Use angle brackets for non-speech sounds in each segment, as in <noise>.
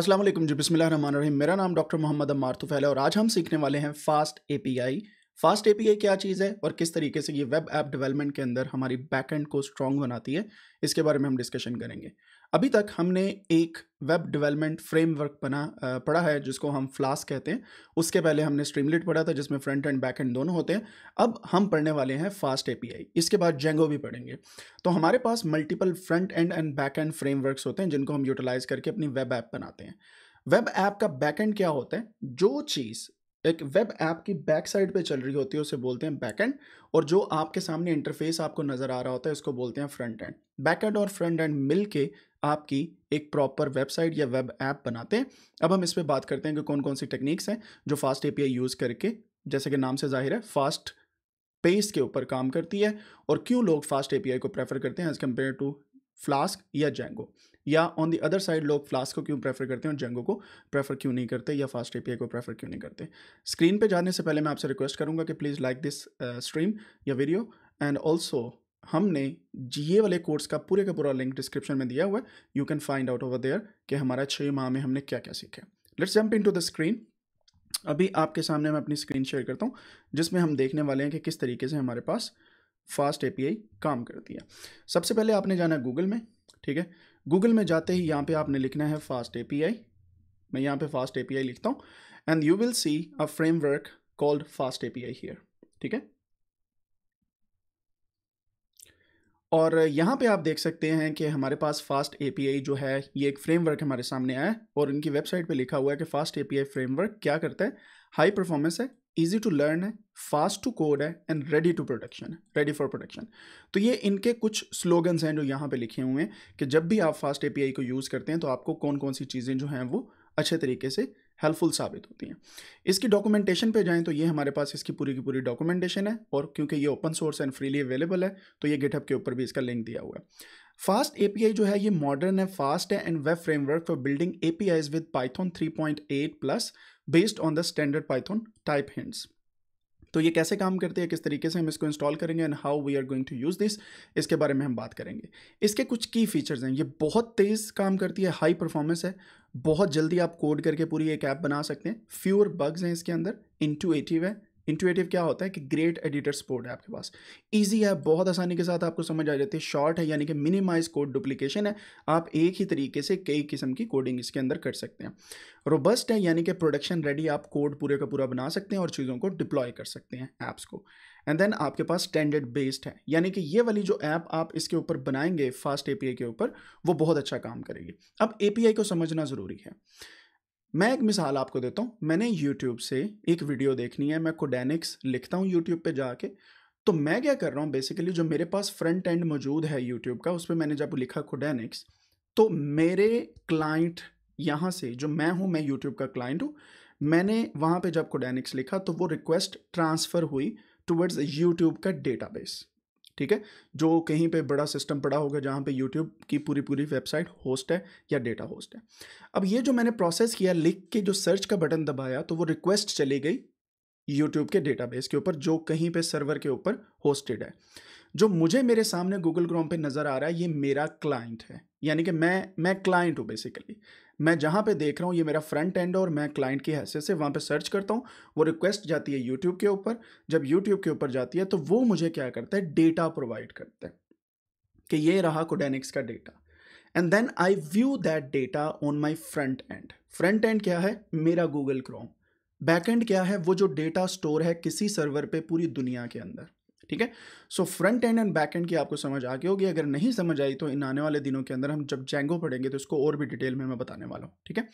असलम जी बिस्मिल्लाह मेरा नाम डॉक्टर मोहम्मद अम्मार तुफैल है और आज हम सीखने वाले हैं फास्ट एपीआई फास्ट एपीआई क्या चीज़ है और किस तरीके से ये वेब ऐप डेवलपमेंट के अंदर हमारी बैकएंड को स्ट्रॉन्ग बनाती है इसके बारे में हम डिस्कशन करेंगे अभी तक हमने एक वेब डेवलपमेंट फ्रेमवर्क बना पढ़ा है जिसको हम फ्लास कहते हैं उसके पहले हमने स्ट्रीमलेट पढ़ा था जिसमें फ्रंट एंड बैक एंड दोनों होते हैं अब हम पढ़ने वाले हैं फास्ट एपीआई इसके बाद जेंगो भी पढ़ेंगे तो हमारे पास multiple front end and back end frameworks होते हैं जिनको हम यूटिलाइज करके अपनी वेब ऐप बनाते हैं वेब ऐप का बैकएंड क्या होता है जो चीज़ एक वेब ऐप की बैक साइड पे चल रही होती है उसे बोलते हैं बैक एंड और जो आपके सामने इंटरफेस आपको नज़र आ रहा होता है उसको बोलते हैं फ्रंट एंड बैक एंड और फ्रंट एंड मिल के आपकी एक प्रॉपर वेबसाइट या वेब ऐप बनाते हैं अब हम इस पर बात करते हैं कि कौन कौन सी टेक्निक्स हैं जो फास्ट ए यूज़ करके जैसे कि नाम से जाहिर है फास्ट पेस के ऊपर काम करती है और क्यों लोग फास्ट ए को प्रेफर करते हैं एज़ कम्पेयर टू फ्लास्क या जेंगो या ऑन दी अदर साइड लोग फ्लास्क को क्यों प्रेफर करते हैं और जंगो को प्रेफर क्यों नहीं करते या फास्ट ए को प्रेफर क्यों नहीं करते स्क्रीन पे जाने से पहले मैं आपसे रिक्वेस्ट करूँगा कि प्लीज़ लाइक दिस स्ट्रीम या वीडियो एंड ऑल्सो हमने जी वाले कोर्स का पूरे का पूरा लिंक डिस्क्रिप्शन में दिया हुआ है you can find out over there कि हमारा छः माह में हमने क्या क्या सीखा let's jump into the screen अभी आपके सामने मैं अपनी स्क्रीन शेयर करता हूँ जिसमें हम देखने वाले हैं कि किस तरीके से हमारे पास फास्ट एपीआई काम करती है सबसे पहले आपने जाना गूगल में ठीक है गूगल में जाते ही यहाँ पे आपने लिखना है फास्ट एपीआई मैं यहाँ पे फास्ट एपीआई लिखता हूँ and you will see a framework called fast API here ठीक है और यहाँ पे आप देख सकते हैं कि हमारे पास फास्ट एपीआई जो है ये एक फ्रेमवर्क हमारे सामने आया है और इनकी वेबसाइट पे लिखा हुआ है कि फास्ट एपीआई फ्रेमवर्क क्या करता है हाई परफॉर्मेंस है ईजी टू लर्न है फास्ट टू कोड है and ready to production ready for production तो ये इनके कुछ स्लोगन्स हैं जो यहाँ पे लिखे हुए हैं कि जब भी आप फास्ट एपीआई को यूज़ करते हैं तो आपको कौन कौन सी चीज़ें जो हैं वो अच्छे तरीके से हेल्पफुल साबित होती हैं इसकी डॉक्यूमेंटेशन पे जाएं तो ये हमारे पास इसकी पूरी की पूरी डॉक्यूमेंटेशन है और क्योंकि ये open source and freely available है तो ये गिटहब के ऊपर भी इसका लिंक दिया हुआ है फास्ट आई जो है ये मॉडर्न है फास्ट है and web framework for building APIs with Python eight plus based on the standard Python type hints तो ये कैसे काम करते हैं किस तरीके से हम इसको इंस्टॉल करेंगे and how we are going to use this इसके बारे में हम बात करेंगे इसके कुछ की फीचर्स हैं ये बहुत तेज़ काम करती है हाई परफॉर्मेंस है बहुत जल्दी आप कोड करके पूरी एक ऐप बना सकते हैं फ्यूअर बग्स हैं इसके अंदर इंटूएटिव है इंटुएटिव क्या होता है कि ग्रेट एडिटर सपोर्ट है आपके पास इजी है बहुत आसानी के साथ आपको समझ आ जाती है शॉर्ट है यानी कि मिनिमाइज कोड डुप्लीकेशन है आप एक ही तरीके से कई किस्म की कोडिंग इसके अंदर कर सकते हैं रोबस्ट है यानी कि प्रोडक्शन रेडी आप कोड पूरे का पूरा बना सकते हैं और चीज़ों को डिप्लॉय कर सकते हैं ऐप्स को एंड देन आपके पास स्टैंडर्ड बेस्ड है यानी कि ये वाली जो ऐप आप इसके ऊपर बनाएंगे फास्ट ए के ऊपर वो बहुत अच्छा काम करेगी अब ए को समझना ज़रूरी है मैं एक मिसाल आपको देता हूँ मैंने यूट्यूब से एक वीडियो देखनी है मैं कोडेनिक्स लिखता हूँ यूट्यूब पे जाके तो मैं क्या कर रहा हूँ बेसिकली जो मेरे पास फ्रंट एंड मौजूद है यूट्यूब का उस पर मैंने जब लिखा कोडेनिक्स तो मेरे क्लाइंट यहाँ से जो मैं हूँ मैं यूट्यूब का क्लाइंट हूँ मैंने वहाँ पे जब कोडेनिक्स लिखा तो वो रिक्वेस्ट ट्रांसफ़र हुई टुवर्ड्स यूट्यूब का डेटाबेस ठीक है जो कहीं पे बड़ा सिस्टम पड़ा होगा जहाँ पे यूट्यूब की पूरी पूरी वेबसाइट होस्ट है या डेटा होस्ट है अब ये जो मैंने प्रोसेस किया लिख के जो सर्च का बटन दबाया तो वो रिक्वेस्ट चली गई यूट्यूब के डेटाबेस के ऊपर जो कहीं पे सर्वर के ऊपर होस्टेड है जो मुझे मेरे सामने गूगल क्रोम पे नज़र आ रहा है ये मेरा क्लाइंट है यानी कि मैं मैं क्लाइंट हूँ बेसिकली मैं जहाँ पे देख रहा हूँ ये मेरा फ्रंट एंड और मैं क्लाइंट की हैसियत से वहाँ पे सर्च करता हूँ वो रिक्वेस्ट जाती है यूट्यूब के ऊपर जब यूट्यूब के ऊपर जाती है तो वो मुझे क्या करता है डेटा प्रोवाइड करता है कि ये रहा कोडेनिक्स का data and then I view that data on my front end front end क्या है मेरा गूगल क्रोम बैक एंड क्या है वो जो डेटा स्टोर है किसी सर्वर पे पूरी दुनिया के अंदर ठीक है so front end and back end की आपको समझ आ गई होगी अगर नहीं समझ आई तो इन आने वाले दिनों के अंदर हम जब जेंगो पढ़ेंगे तो इसको और भी डिटेल में मैं बताने वाला हूँ ठीक है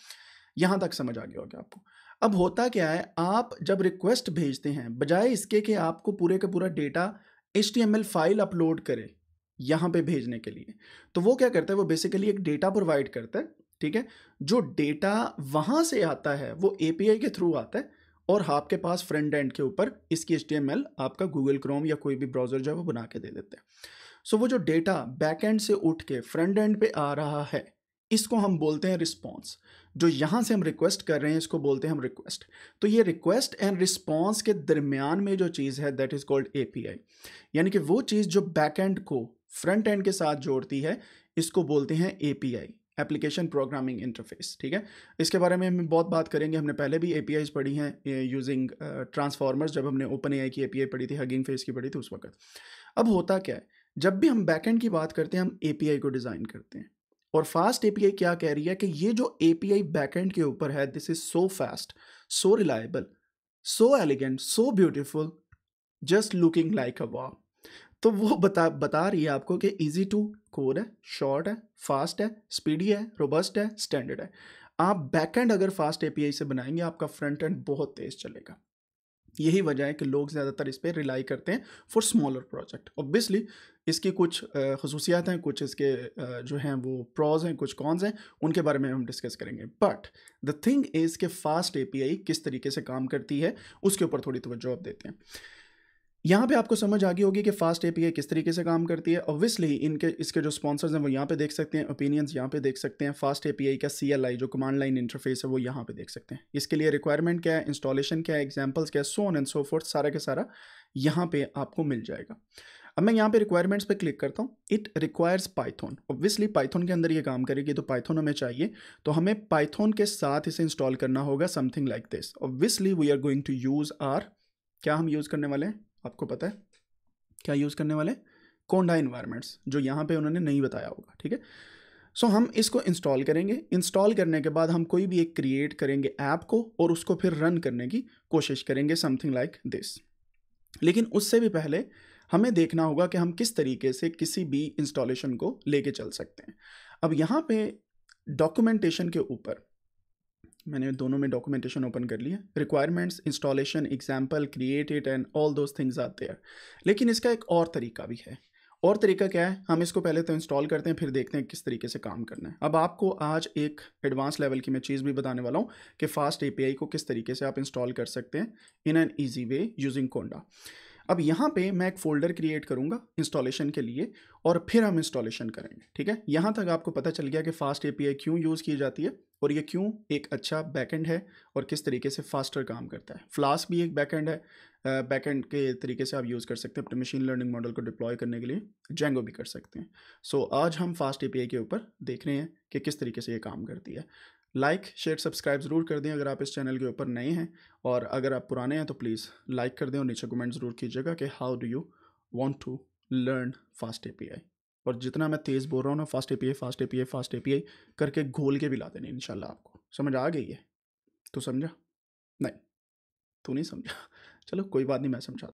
यहाँ तक समझ आ गया होगा आपको अब होता क्या है आप जब रिक्वेस्ट भेजते हैं बजाय इसके कि आपको पूरे का पूरा डेटा एच फाइल अपलोड करे यहाँ पे भेजने के लिए तो वो क्या करता है वो बेसिकली एक डेटा प्रोवाइड करता है ठीक है जो डेटा वहाँ से आता है वो ए के थ्रू आता है और आपके पास फ्रंट एंड के ऊपर इसकी एच आपका गूगल क्रोम या कोई भी ब्राउज़र जो है वो बना के दे देते हैं सो so, वो जो डेटा बैक एंड से उठ के फ्रंट एंड पे आ रहा है इसको हम बोलते हैं रिस्पॉन्स जो यहाँ से हम रिक्वेस्ट कर रहे हैं इसको बोलते हैं हम रिक्वेस्ट तो ये रिक्वेस्ट एंड रिस्पॉन्स के दरमियान में जो चीज़ है दैट इज़ कॉल्ड ए यानी कि वो चीज़ जो बैक एंड को फ्रंट एंड के साथ जोड़ती है इसको बोलते हैं ए एप्लीकेशन प्रोग्रामिंग इंटरफेस ठीक है इसके बारे में हम बहुत बात करेंगे हमने पहले भी ए पढ़ी हैं यूजिंग ट्रांसफॉर्मर्स जब हमने ओपन ए की ए पढ़ी थी हगिंग फेस की पढ़ी थी उस वक्त अब होता क्या है जब भी हम बैकेंड की बात करते हैं हम ए को डिज़ाइन करते हैं और फास्ट ए क्या कह रही है कि ये जो ए बैकेंड के ऊपर है this is so fast so reliable so elegant so beautiful just looking like a wow तो वो बता बता रही है आपको कि ईज़ी टू कोर है शॉर्ट है फास्ट है स्पीडी है रोबस्ट है स्टैंडर्ड है आप एंड अगर फास्ट ए से बनाएंगे आपका फ्रंट एंड बहुत तेज़ चलेगा यही वजह है कि लोग ज़्यादातर इस पर रिलाई करते हैं फॉर स्मॉलर प्रोजेक्ट ऑब्वियसली इसकी कुछ खसूसियात हैं कुछ इसके जो हैं वो प्रॉज हैं कुछ कॉन्स हैं उनके बारे में हम डिस्कस करेंगे बट द थिंग इज़ के फास्ट ए किस तरीके से काम करती है उसके ऊपर थोड़ी तवज्जो आप देते हैं यहाँ पे आपको समझ आ गई होगी कि फास्ट ए किस तरीके से काम करती है ऑब्वियसली इनके इसके जो स्पॉन्सर्स हैं वो यहाँ पे देख सकते हैं ओपिनियंस यहाँ पे देख सकते हैं फास्ट ए का सी जो कमांड लाइन इंटरफेस है वो यहाँ पे देख सकते हैं इसके लिए रिक्वायरमेंट क्या है इंस्टॉलेशन क्या है एग्जाम्पल्स क्या है सोन एंड सो फोर्थ सारा का सारा यहाँ पर आपको मिल जाएगा अब मैं यहाँ पे रिक्वायरमेंट्स पे क्लिक करता हूँ it requires Python obviously Python के अंदर ये काम करेगी तो पाइथन हमें चाहिए तो हमें पाइथन के साथ इसे इंस्टॉल करना होगा something like this obviously we are going to use आर क्या हम यूज़ करने वाले हैं आपको पता है क्या यूज़ करने वाले कोंडा इन्वायरमेंट्स जो यहाँ पे उन्होंने नहीं बताया होगा ठीक है सो हम इसको इंस्टॉल करेंगे इंस्टॉल करने के बाद हम कोई भी एक क्रिएट करेंगे ऐप को और उसको फिर रन करने की कोशिश करेंगे समथिंग लाइक दिस लेकिन उससे भी पहले हमें देखना होगा कि हम किस तरीके से किसी भी इंस्टॉलेशन को लेके चल सकते हैं अब यहाँ पे डॉक्यूमेंटेशन के ऊपर मैंने दोनों में डॉक्यूमेंटेशन ओपन कर लिया requirements installation example created and all those things आते हैं लेकिन इसका एक और तरीका भी है और तरीका क्या है हम इसको पहले तो इंस्टॉल करते हैं फिर देखते हैं किस तरीके से काम करना है अब आपको आज एक एडवांस लेवल की मैं चीज़ भी बताने वाला हूँ कि फास्ट एपीआई को किस तरीके से आप इंस्टॉल कर सकते हैं in an easy way using Conda अब यहाँ पे मैं एक फ़ोल्डर क्रिएट करूँगा इंस्टॉलेशन के लिए और फिर हम इंस्टॉलेशन करेंगे ठीक है यहाँ तक आपको पता चल गया कि फास्ट एपीआई क्यों यूज़ की जाती है और ये क्यों एक अच्छा बैकेंड है और किस तरीके से फास्टर काम करता है फ्लास भी एक बैकेंड है बैकेंड के तरीके से आप यूज़ कर सकते हैं अपने मशीन लर्निंग मॉडल को डिप्लॉय करने के लिए जेंगो भी कर सकते हैं सो so, आज हम फास्ट ए के ऊपर देख रहे हैं कि किस तरीके से ये काम करती है लाइक शेयर सब्सक्राइब ज़रूर कर दें अगर आप इस चैनल के ऊपर नए हैं और अगर आप पुराने हैं तो प्लीज़ लाइक कर दें और नीचे कमेंट ज़रूर कीजिएगा कि how do you want to learn fast API और जितना मैं तेज़ बोल रहा हूँ ना fast API fast API fast API करके घोल के भी ला देने इन आपको समझ आ गई है तो समझा नहीं तू नहीं समझा <laughs> चलो कोई बात नहीं मैं समझा